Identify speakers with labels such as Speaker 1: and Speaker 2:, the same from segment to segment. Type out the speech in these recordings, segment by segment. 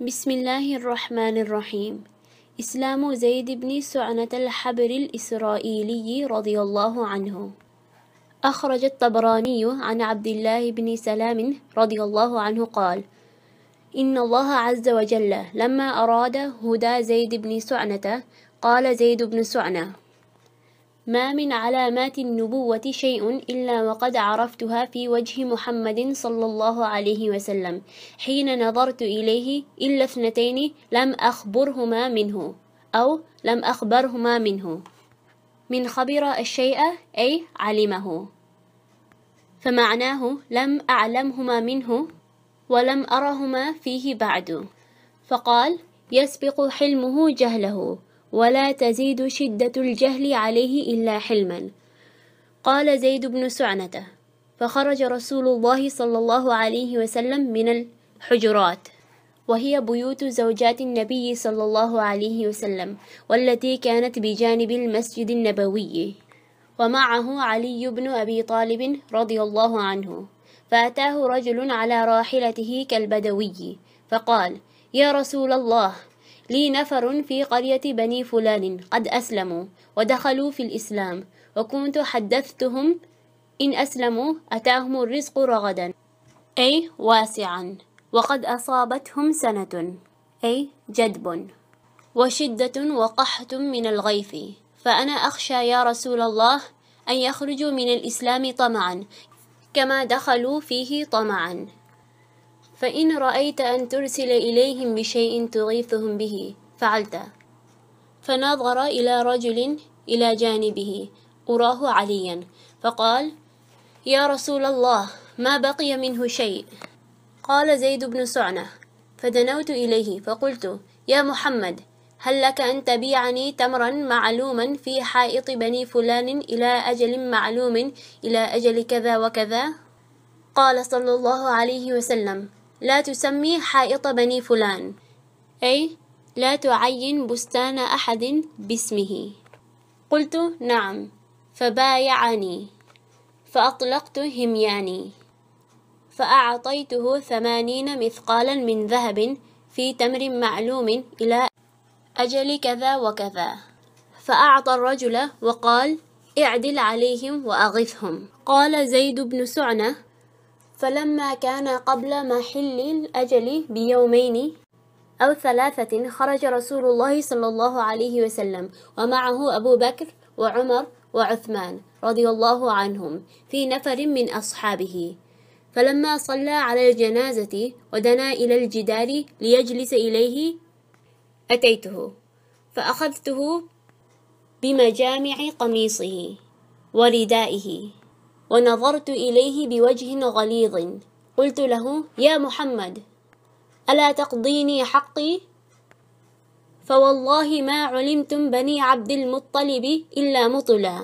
Speaker 1: بسم الله الرحمن الرحيم إسلام زيد بن سعنة الحبر الإسرائيلي رضي الله عنه أخرج الطبراني عن عبد الله بن سلام رضي الله عنه قال إن الله عز وجل لما أراد هدى زيد بن سعنة قال زيد بن سعنة ما من علامات النبوة شيء إلا وقد عرفتها في وجه محمد صلى الله عليه وسلم حين نظرت إليه إلا اثنتين لم أخبرهما منه أو لم أخبرهما منه من خبر الشيء أي علمه فمعناه لم أعلمهما منه ولم أرهما فيه بعد فقال يسبق حلمه جهله ولا تزيد شدة الجهل عليه إلا حلما قال زيد بن سعنة فخرج رسول الله صلى الله عليه وسلم من الحجرات وهي بيوت زوجات النبي صلى الله عليه وسلم والتي كانت بجانب المسجد النبوي ومعه علي بن أبي طالب رضي الله عنه فأتاه رجل على راحلته كالبدوي فقال يا رسول الله لي نفر في قرية بني فلان قد أسلموا ودخلوا في الإسلام وكنت حدثتهم إن أسلموا أتاهم الرزق رغدا أي واسعا وقد أصابتهم سنة أي جدب وشدة وقحت من الغيث فأنا أخشى يا رسول الله أن يخرجوا من الإسلام طمعا كما دخلوا فيه طمعا فإن رأيت أن ترسل إليهم بشيء تغيثهم به فعلت فنظر إلى رجل إلى جانبه أراه عليا فقال يا رسول الله ما بقي منه شيء قال زيد بن سعنة فدنوت إليه فقلت يا محمد هل لك أن تبيعني تمرا معلوما في حائط بني فلان إلى أجل معلوم إلى أجل كذا وكذا؟ قال صلى الله عليه وسلم لا تسمي حائط بني فلان أي لا تعين بستان أحد باسمه قلت نعم فبايعني فأطلقت همياني فأعطيته ثمانين مثقالا من ذهب في تمر معلوم إلى أجل كذا وكذا فأعطى الرجل وقال اعدل عليهم وأغثهم قال زيد بن سعنة فلما كان قبل محل الأجل بيومين أو ثلاثة خرج رسول الله صلى الله عليه وسلم ومعه أبو بكر وعمر وعثمان رضي الله عنهم في نفر من أصحابه فلما صلى على الجنازة ودنا إلى الجدار ليجلس إليه أتيته فأخذته بمجامع قميصه وردائه ونظرت إليه بوجه غليظ قلت له يا محمد ألا تقضيني حقي؟ فوالله ما علمتم بني عبد المطلب إلا مطلا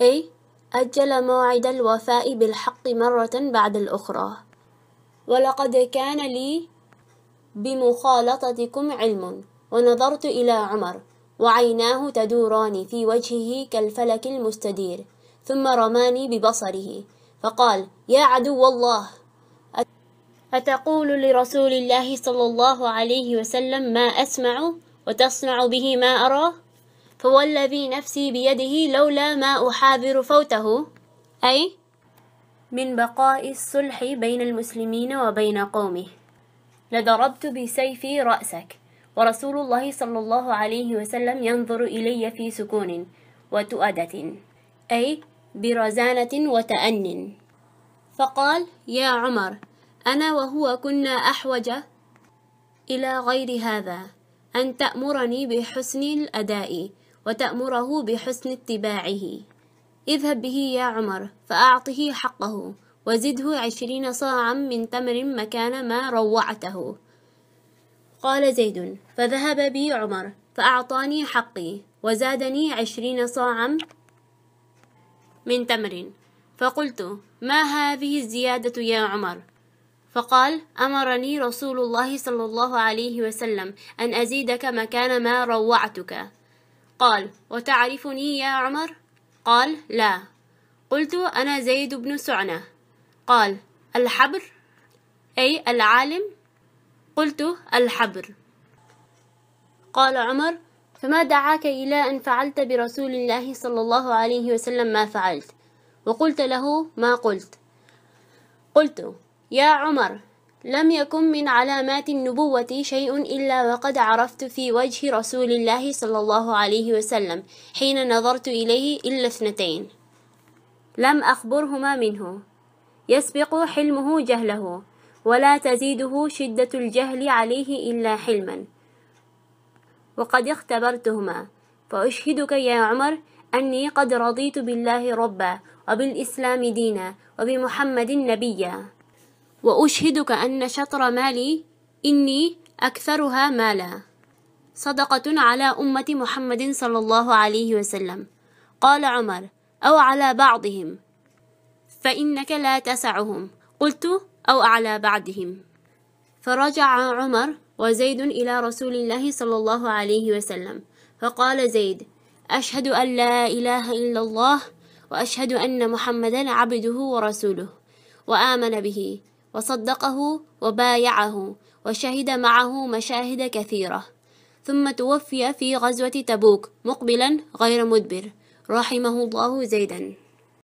Speaker 1: أي أجل موعد الوفاء بالحق مرة بعد الأخرى ولقد كان لي بمخالطتكم علم ونظرت إلى عمر وعيناه تدوران في وجهه كالفلك المستدير ثم رماني ببصره فقال يا عدو الله أتقول لرسول الله صلى الله عليه وسلم ما أسمع وتصنع به ما أراه فوالذي نفسي بيده لولا ما أحاذر فوته أي من بقاء الصلح بين المسلمين وبين قومه لضربت بسيفي رأسك ورسول الله صلى الله عليه وسلم ينظر إلي في سكون وتؤدة أي برزانة وتأن فقال يا عمر أنا وهو كنا أحوج إلى غير هذا أن تأمرني بحسن الأداء وتأمره بحسن اتباعه اذهب به يا عمر فأعطه حقه وزده عشرين صاعا من تمر مكان ما روعته قال زيد فذهب بي عمر فأعطاني حقي وزادني عشرين صاعا من تمر فقلت ما هذه الزيادة يا عمر فقال أمرني رسول الله صلى الله عليه وسلم أن أزيدك مكان ما روعتك قال وتعرفني يا عمر قال لا قلت أنا زيد بن سعنة قال الحبر أي العالم قلت الحبر قال عمر فما دعاك إلى أن فعلت برسول الله صلى الله عليه وسلم ما فعلت وقلت له ما قلت قلت يا عمر لم يكن من علامات النبوة شيء إلا وقد عرفت في وجه رسول الله صلى الله عليه وسلم حين نظرت إليه إلا اثنتين لم أخبرهما منه يسبق حلمه جهله ولا تزيده شدة الجهل عليه إلا حلمًا وقد اختبرتهما فأشهدك يا عمر أني قد رضيت بالله ربا وبالإسلام دينا وبمحمد نبيا وأشهدك أن شطر مالي إني أكثرها مالا صدقة على أمة محمد صلى الله عليه وسلم قال عمر أو على بعضهم فإنك لا تسعهم قلت أو على بعدهم فرجع عمر وزيد إلى رسول الله صلى الله عليه وسلم فقال زيد أشهد أن لا إله إلا الله وأشهد أن محمدا عبده ورسوله وآمن به وصدقه وبايعه وشهد معه مشاهد كثيرة ثم توفي في غزوة تبوك مقبلا غير مدبر رحمه الله زيدا